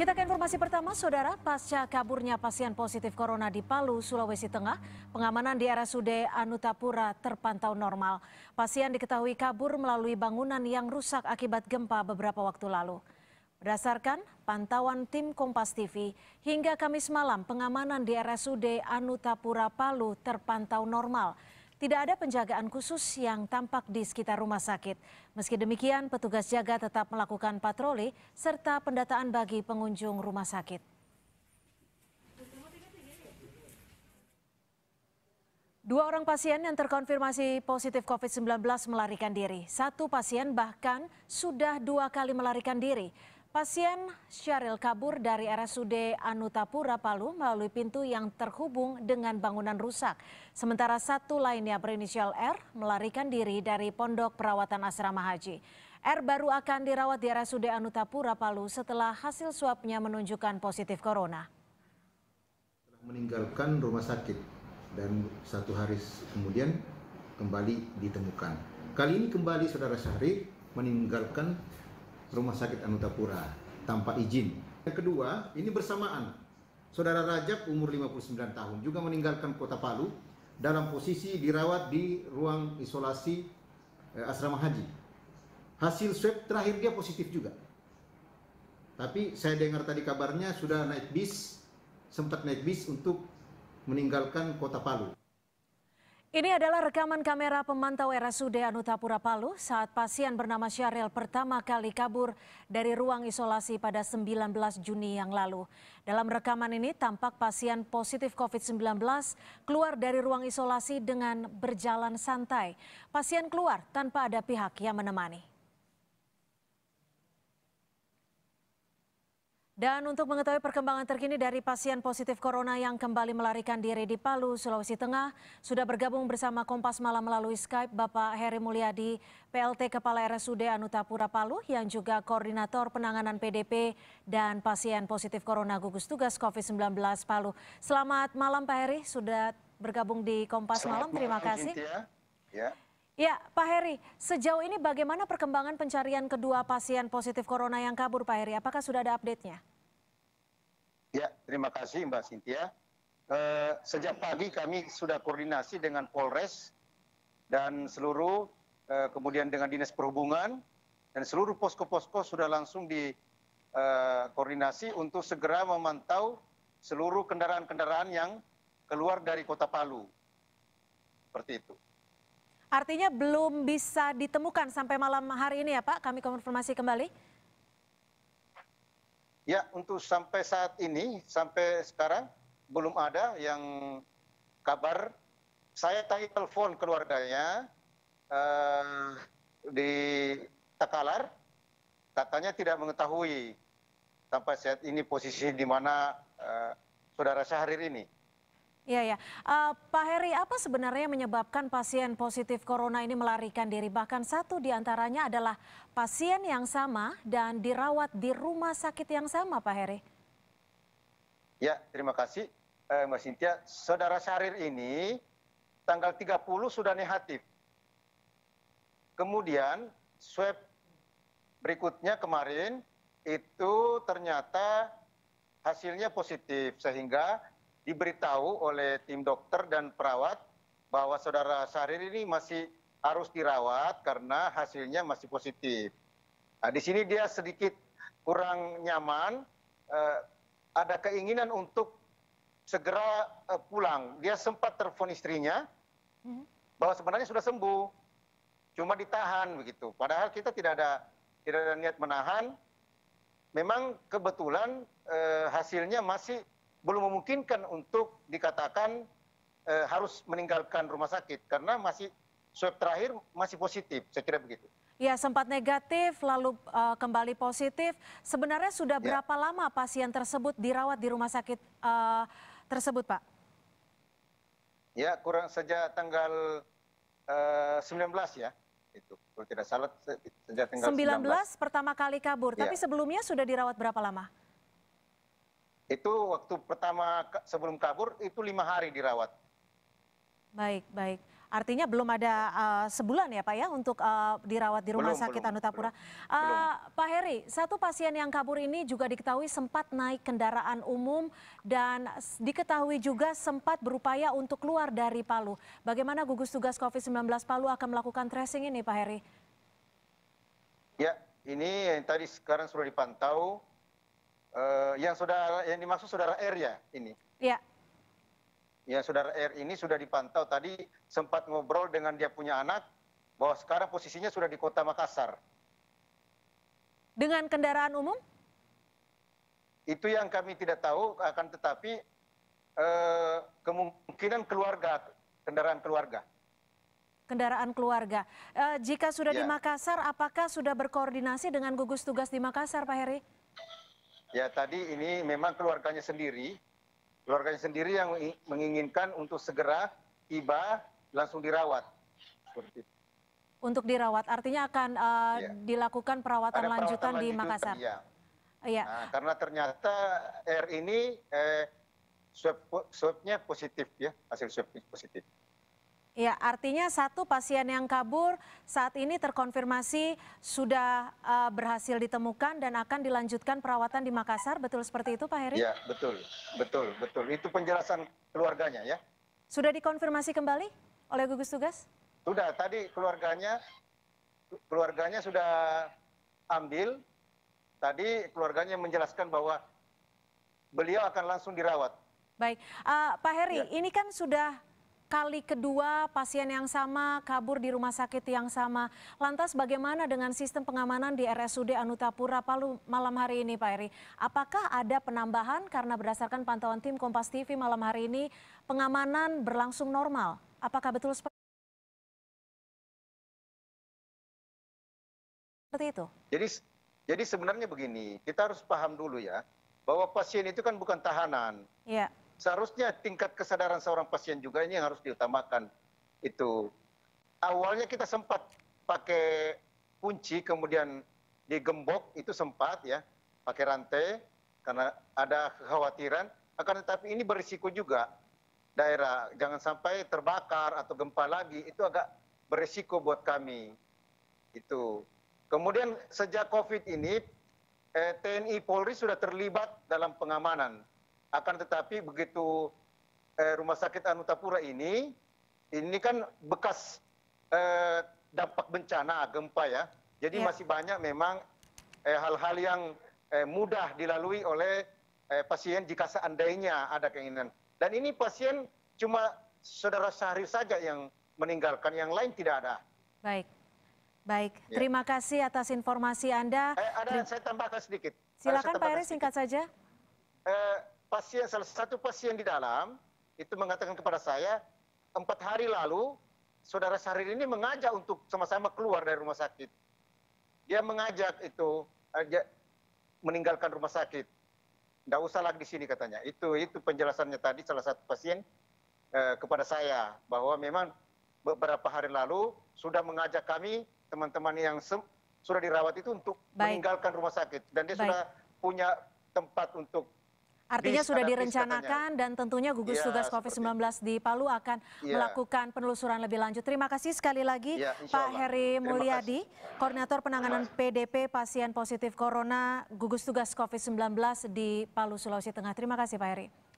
Kita ke informasi pertama, Saudara, pasca kaburnya pasien positif corona di Palu, Sulawesi Tengah, pengamanan di RSUD Anutapura terpantau normal. Pasien diketahui kabur melalui bangunan yang rusak akibat gempa beberapa waktu lalu. Berdasarkan pantauan tim Kompas TV, hingga Kamis malam pengamanan di RSUD Anutapura Palu terpantau normal. Tidak ada penjagaan khusus yang tampak di sekitar rumah sakit. Meski demikian, petugas jaga tetap melakukan patroli serta pendataan bagi pengunjung rumah sakit. Dua orang pasien yang terkonfirmasi positif COVID-19 melarikan diri. Satu pasien bahkan sudah dua kali melarikan diri. Pasien Syaril kabur dari RSUD Anutapura Palu melalui pintu yang terhubung dengan bangunan rusak. Sementara satu lainnya berinisial R melarikan diri dari pondok perawatan asrama haji. R baru akan dirawat di RSUD Anutapura Palu setelah hasil swabnya menunjukkan positif corona. Meninggalkan rumah sakit dan satu hari kemudian kembali ditemukan. Kali ini kembali saudara Syaril meninggalkan Rumah Sakit Anutapura tanpa izin. Yang kedua, ini bersamaan. Saudara Rajab umur 59 tahun juga meninggalkan kota Palu dalam posisi dirawat di ruang isolasi eh, asrama haji. Hasil swab terakhir dia positif juga. Tapi saya dengar tadi kabarnya sudah naik bis, sempat naik bis untuk meninggalkan kota Palu. Ini adalah rekaman kamera pemantau RSUD Anutapura Palu saat pasien bernama Syaril pertama kali kabur dari ruang isolasi pada 19 Juni yang lalu. Dalam rekaman ini tampak pasien positif COVID-19 keluar dari ruang isolasi dengan berjalan santai. Pasien keluar tanpa ada pihak yang menemani. Dan untuk mengetahui perkembangan terkini dari pasien positif corona yang kembali melarikan diri di Palu, Sulawesi Tengah, sudah bergabung bersama Kompas Malam melalui Skype Bapak Heri Mulyadi, PLT Kepala RSUD Anutapura Palu yang juga koordinator penanganan PDP dan pasien positif corona gugus tugas COVID-19 Palu. Selamat malam Pak Heri, sudah bergabung di Kompas Malam. Terima kasih. Ya, Pak Heri, sejauh ini bagaimana perkembangan pencarian kedua pasien positif corona yang kabur, Pak Heri? Apakah sudah ada update-nya? Ya, terima kasih Mbak Sintia. E, eh, sejak pagi kami sudah koordinasi dengan Polres dan seluruh, e, kemudian dengan Dinas Perhubungan, dan seluruh posko-posko sudah langsung dikoordinasi eh, koordinasi untuk segera memantau seluruh kendaraan-kendaraan yang keluar dari kota Palu. Seperti itu. Artinya belum bisa ditemukan sampai malam hari ini ya Pak, kami konfirmasi kembali. Ya, untuk sampai saat ini, sampai sekarang belum ada yang kabar. Saya tadi telepon keluarganya eh, di Takalar, katanya tidak mengetahui sampai saat ini posisi di mana eh, saudara Syahrir ini. Ya, ya. Uh, Pak Heri, apa sebenarnya menyebabkan pasien positif corona ini melarikan diri? Bahkan satu di antaranya adalah pasien yang sama dan dirawat di rumah sakit yang sama, Pak Heri. Ya, terima kasih eh, Mbak Sintia. Saudara Syarir ini tanggal 30 sudah negatif. Kemudian swab berikutnya kemarin itu ternyata hasilnya positif sehingga diberitahu oleh tim dokter dan perawat bahwa saudara syahrir ini masih harus dirawat karena hasilnya masih positif. Nah, di sini dia sedikit kurang nyaman, eh, ada keinginan untuk segera eh, pulang. Dia sempat telepon istrinya hmm. bahwa sebenarnya sudah sembuh, cuma ditahan begitu. Padahal kita tidak ada tidak ada niat menahan. Memang kebetulan eh, hasilnya masih belum memungkinkan untuk dikatakan eh, harus meninggalkan rumah sakit karena masih swab terakhir masih positif, saya kira begitu. Ya, sempat negatif lalu e, kembali positif. Sebenarnya sudah ya. berapa ya. lama pasien tersebut dirawat di rumah sakit e, tersebut, Pak? Ya, kurang saja tanggal e, 19 ya. Itu kalau tidak salah sejak tanggal 19, 19 pertama kali kabur, ya. tapi sebelumnya sudah dirawat berapa lama? itu waktu pertama sebelum kabur itu lima hari dirawat. Baik, baik. Artinya belum ada uh, sebulan ya Pak ya untuk uh, dirawat di rumah belum, sakit belum, Anutapura. Belum, uh, Pak Heri, satu pasien yang kabur ini juga diketahui sempat naik kendaraan umum dan diketahui juga sempat berupaya untuk keluar dari Palu. Bagaimana gugus tugas COVID-19 Palu akan melakukan tracing ini Pak Heri? Ya, ini yang tadi sekarang sudah dipantau uh, yang sudah, yang dimaksud saudara R ya ini. Iya. Yang saudara R ini sudah dipantau tadi sempat ngobrol dengan dia punya anak bahwa sekarang posisinya sudah di Kota Makassar. Dengan kendaraan umum? Itu yang kami tidak tahu akan tetapi eh, kemungkinan keluarga kendaraan keluarga. Kendaraan keluarga. Eh, jika sudah ya. di Makassar, apakah sudah berkoordinasi dengan gugus tugas di Makassar, Pak Heri? ya tadi ini memang keluarganya sendiri keluarganya sendiri yang menginginkan untuk segera tiba langsung dirawat seperti itu. Untuk dirawat artinya akan uh, ya. dilakukan perawatan perawatan lanjutan lanjutan di Makassar. Iya. iya. Nah, karena ternyata R ini eh, swab swabnya positif ya hasil swabnya positif. Ya, artinya satu pasien yang kabur saat ini terkonfirmasi sudah uh, berhasil ditemukan dan akan dilanjutkan perawatan di Makassar, betul seperti itu Pak Heri? Ya, betul, betul, betul. Itu penjelasan keluarganya ya. Sudah dikonfirmasi kembali oleh gugus tugas? Sudah, tadi keluarganya keluarganya sudah ambil. Tadi keluarganya menjelaskan bahwa beliau akan langsung dirawat. Baik, uh, Pak Heri, ya. ini kan sudah kali kedua pasien yang sama kabur di rumah sakit yang sama. Lantas bagaimana dengan sistem pengamanan di RSUD Anutapura Palu malam hari ini Pak Eri? Apakah ada penambahan karena berdasarkan pantauan tim Kompas TV malam hari ini pengamanan berlangsung normal? Apakah betul seperti itu? Jadi jadi sebenarnya begini, kita harus paham dulu ya bahwa pasien itu kan bukan tahanan. Iya seharusnya tingkat kesadaran seorang pasien juga ini yang harus diutamakan itu awalnya kita sempat pakai kunci kemudian digembok itu sempat ya pakai rantai karena ada kekhawatiran akan tetapi ini berisiko juga daerah jangan sampai terbakar atau gempa lagi itu agak berisiko buat kami itu kemudian sejak covid ini eh, TNI Polri sudah terlibat dalam pengamanan akan tetapi begitu eh, rumah sakit anutapura ini ini kan bekas eh, dampak bencana gempa ya jadi ya. masih banyak memang eh, hal-hal eh, yang eh, mudah dilalui oleh eh, pasien jika seandainya ada keinginan. Dan ini pasien cuma saudara Syahrir saja yang meninggalkan, yang lain tidak ada. Baik, baik. Ya. Terima kasih atas informasi Anda. Eh, ada Terima... saya tambahkan sedikit. Silakan Pak Eri singkat saja. Eh, pasien salah satu pasien di dalam itu mengatakan kepada saya empat hari lalu saudara Sarir ini mengajak untuk sama-sama keluar dari rumah sakit. Dia mengajak itu eh, dia meninggalkan rumah sakit. Tidak usah lagi di sini katanya. Itu itu penjelasannya tadi salah satu pasien eh, kepada saya bahwa memang beberapa hari lalu sudah mengajak kami teman-teman yang sudah dirawat itu untuk Baik. meninggalkan rumah sakit dan dia Baik. sudah punya tempat untuk Artinya sudah direncanakan dan tentunya gugus ya, tugas COVID-19 di Palu akan ya. melakukan penelusuran lebih lanjut. Terima kasih sekali lagi ya, Pak Heri Mulyadi, Koordinator Penanganan PDP iya. Pasien Positif Corona, gugus tugas COVID-19 di Palu, Sulawesi Tengah. Terima kasih Pak Heri.